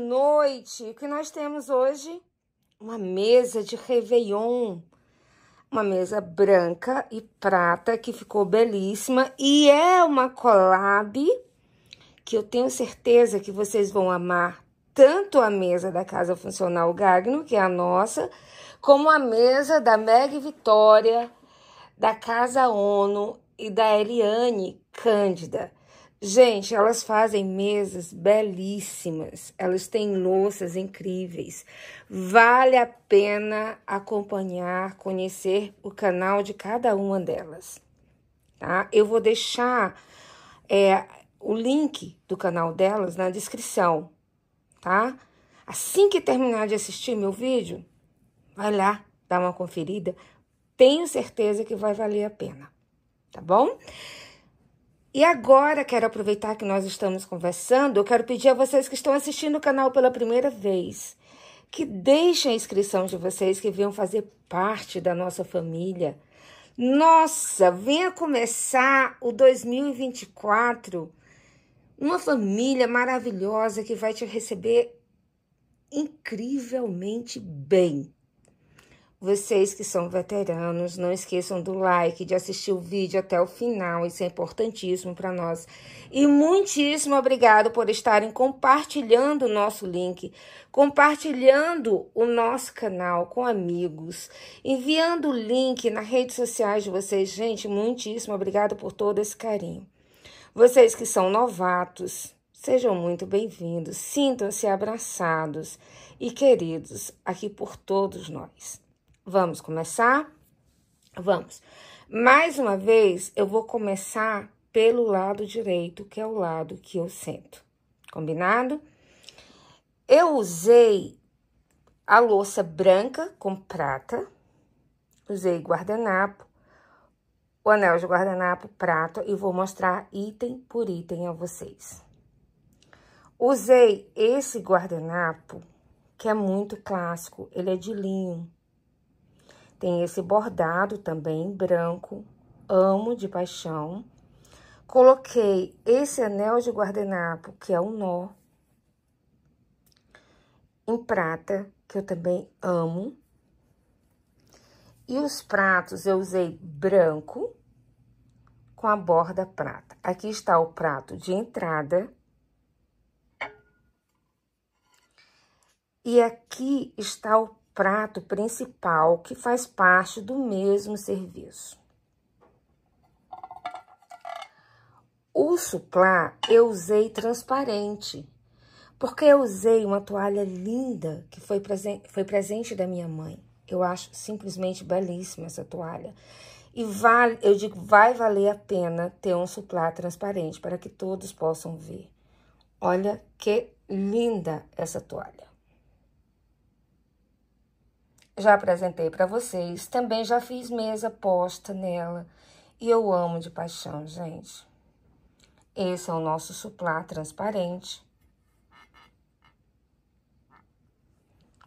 noite. O que nós temos hoje? Uma mesa de Réveillon. Uma mesa branca e prata que ficou belíssima. E é uma collab que eu tenho certeza que vocês vão amar tanto a mesa da Casa Funcional Gagno, que é a nossa, como a mesa da Meg Vitória, da Casa ONU e da Eliane Cândida. Gente, elas fazem mesas belíssimas, elas têm louças incríveis. Vale a pena acompanhar, conhecer o canal de cada uma delas, tá? Eu vou deixar é, o link do canal delas na descrição, tá? Assim que terminar de assistir meu vídeo, vai lá dá uma conferida. Tenho certeza que vai valer a pena, tá bom? E agora quero aproveitar que nós estamos conversando, eu quero pedir a vocês que estão assistindo o canal pela primeira vez que deixem a inscrição de vocês, que venham fazer parte da nossa família. Nossa, venha começar o 2024 uma família maravilhosa que vai te receber incrivelmente bem. Vocês que são veteranos, não esqueçam do like, de assistir o vídeo até o final, isso é importantíssimo para nós. E muitíssimo obrigado por estarem compartilhando o nosso link, compartilhando o nosso canal com amigos, enviando o link nas redes sociais de vocês. Gente, muitíssimo obrigado por todo esse carinho. Vocês que são novatos, Sejam muito bem-vindos, sintam-se abraçados e queridos aqui por todos nós. Vamos começar? Vamos. Mais uma vez, eu vou começar pelo lado direito, que é o lado que eu sento. Combinado? Eu usei a louça branca com prata, usei guardanapo, o anel de guardanapo prata e vou mostrar item por item a vocês. Usei esse guardanapo, que é muito clássico, ele é de linho, tem esse bordado também, branco, amo de paixão. Coloquei esse anel de guardanapo, que é um nó, em prata, que eu também amo. E os pratos eu usei branco com a borda prata. Aqui está o prato de entrada. E aqui está o prato principal que faz parte do mesmo serviço. O suplá eu usei transparente, porque eu usei uma toalha linda que foi, presen foi presente da minha mãe. Eu acho simplesmente belíssima essa toalha. E vale, eu digo, vai valer a pena ter um suplá transparente para que todos possam ver. Olha que linda essa toalha. Já apresentei para vocês, também já fiz mesa posta nela e eu amo de paixão, gente. Esse é o nosso suplá transparente.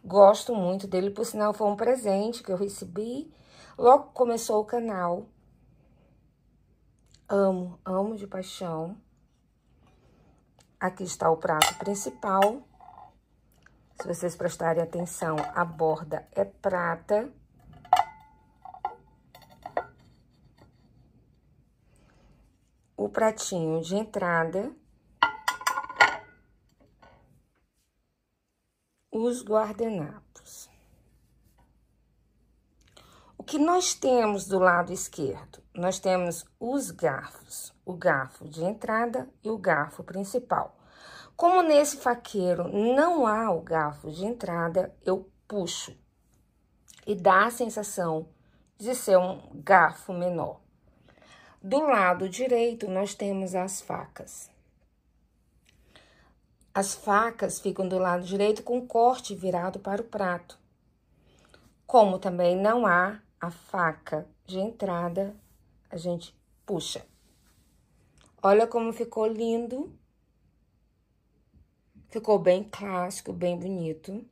Gosto muito dele, por sinal foi um presente que eu recebi logo começou o canal. Amo, amo de paixão. Aqui está o prato principal. Se vocês prestarem atenção, a borda é prata. O pratinho de entrada. Os guardanapos. O que nós temos do lado esquerdo? Nós temos os garfos, o garfo de entrada e o garfo principal. Como nesse faqueiro não há o garfo de entrada, eu puxo e dá a sensação de ser um garfo menor. Do lado direito, nós temos as facas. As facas ficam do lado direito com o corte virado para o prato. Como também não há a faca de entrada, a gente puxa. Olha como ficou lindo Ficou bem clássico, bem bonito.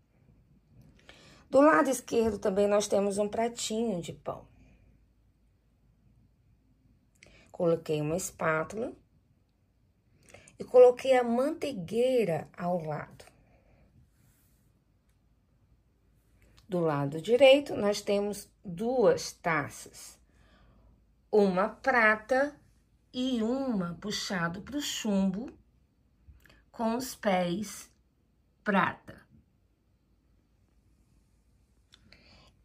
Do lado esquerdo também nós temos um pratinho de pão. Coloquei uma espátula e coloquei a manteigueira ao lado. Do lado direito, nós temos duas taças, uma prata e uma puxado para o chumbo com os pés prata.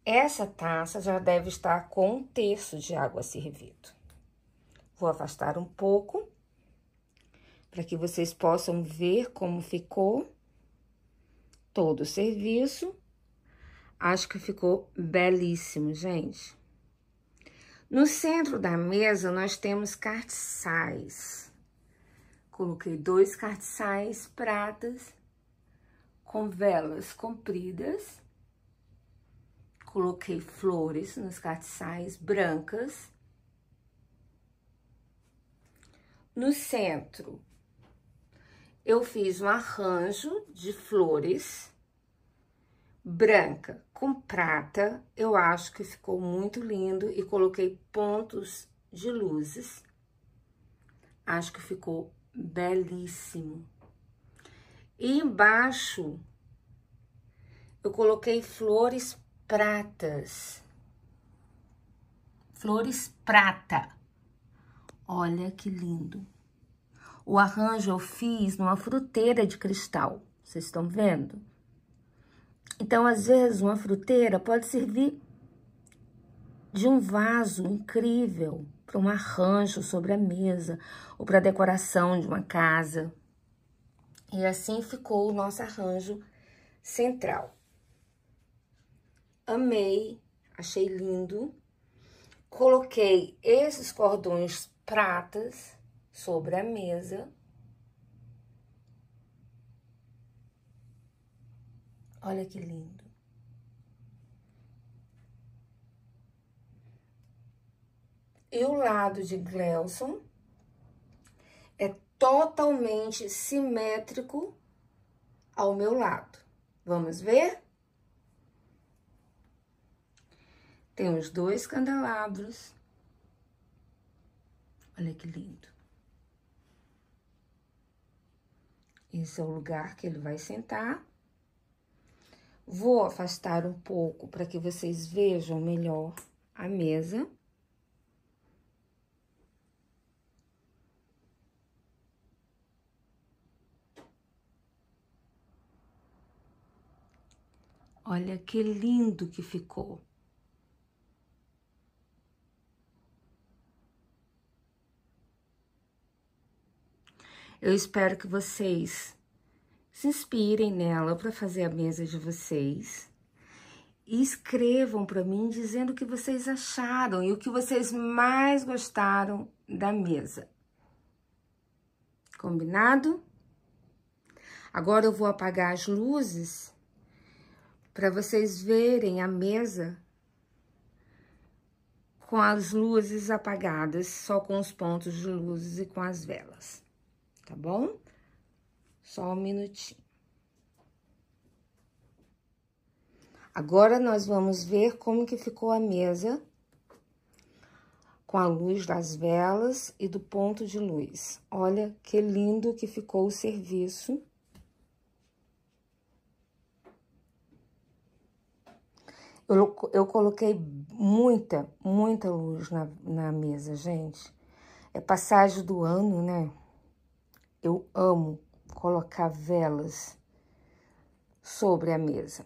Essa taça já deve estar com um terço de água servido. Vou afastar um pouco para que vocês possam ver como ficou todo o serviço. Acho que ficou belíssimo, gente. No centro da mesa, nós temos cartiçais. Coloquei dois cartiçais pratas com velas compridas. Coloquei flores nos cartiçais brancas. No centro, eu fiz um arranjo de flores branca com prata. Eu acho que ficou muito lindo e coloquei pontos de luzes. Acho que ficou belíssimo. E embaixo eu coloquei flores pratas. Flores prata. Olha que lindo. O arranjo eu fiz numa fruteira de cristal. Vocês estão vendo? Então, às vezes, uma fruteira pode servir de um vaso incrível para um arranjo sobre a mesa ou para a decoração de uma casa. E assim ficou o nosso arranjo central. Amei, achei lindo. Coloquei esses cordões pratas sobre a mesa. Olha que lindo. e o lado de Glelson é totalmente simétrico ao meu lado. Vamos ver? Tem os dois candelabros. Olha que lindo. Esse é o lugar que ele vai sentar. Vou afastar um pouco para que vocês vejam melhor a mesa. Olha que lindo que ficou. Eu espero que vocês se inspirem nela para fazer a mesa de vocês. E escrevam para mim dizendo o que vocês acharam e o que vocês mais gostaram da mesa. Combinado? Agora eu vou apagar as luzes para vocês verem a mesa com as luzes apagadas, só com os pontos de luzes e com as velas, tá bom? Só um minutinho. Agora, nós vamos ver como que ficou a mesa com a luz das velas e do ponto de luz. Olha que lindo que ficou o serviço. Eu, eu coloquei muita, muita luz na, na mesa, gente. É passagem do ano, né? Eu amo colocar velas sobre a mesa.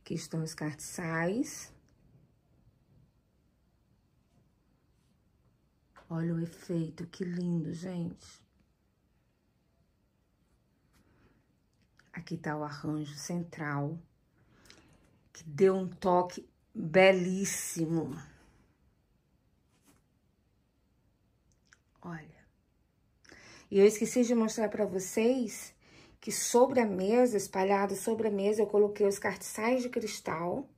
Aqui estão os cartiçais. Olha o efeito, que lindo, gente. Aqui tá o arranjo central, que deu um toque belíssimo. Olha. E eu esqueci de mostrar para vocês que sobre a mesa, espalhado sobre a mesa, eu coloquei os cartiçais de cristal.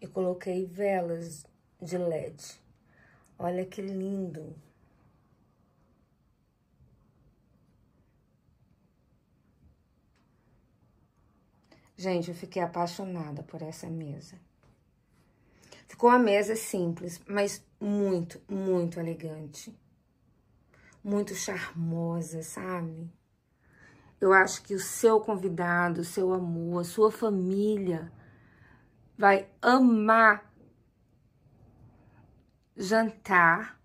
e coloquei velas de LED. Olha que lindo! Gente, eu fiquei apaixonada por essa mesa. Ficou uma mesa simples, mas muito, muito elegante. Muito charmosa, sabe? Eu acho que o seu convidado, o seu amor, a sua família vai amar jantar,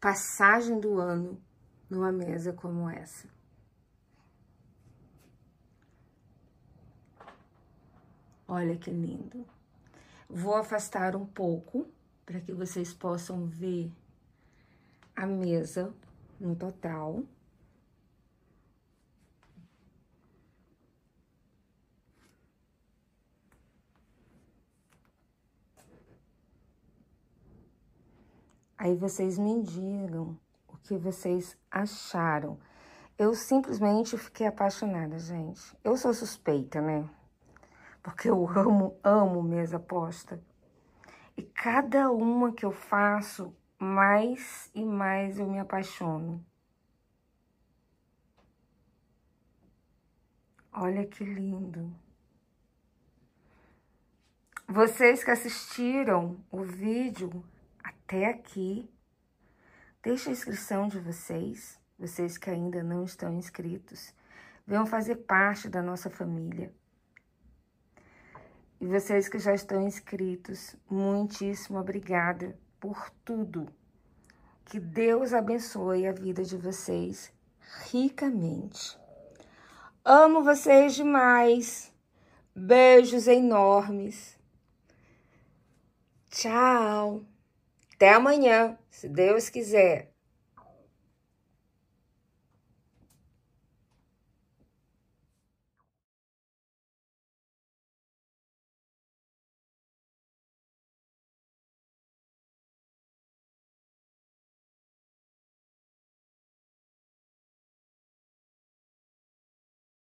passagem do ano numa mesa como essa. Olha que lindo. Vou afastar um pouco para que vocês possam ver a mesa no total. Aí vocês me digam o que vocês acharam. Eu simplesmente fiquei apaixonada, gente. Eu sou suspeita, né? porque eu amo, amo mesa aposta. E cada uma que eu faço, mais e mais eu me apaixono. Olha que lindo. Vocês que assistiram o vídeo até aqui, deixe a inscrição de vocês, vocês que ainda não estão inscritos. Venham fazer parte da nossa família. E vocês que já estão inscritos, muitíssimo obrigada por tudo. Que Deus abençoe a vida de vocês ricamente. Amo vocês demais. Beijos enormes. Tchau. Até amanhã, se Deus quiser.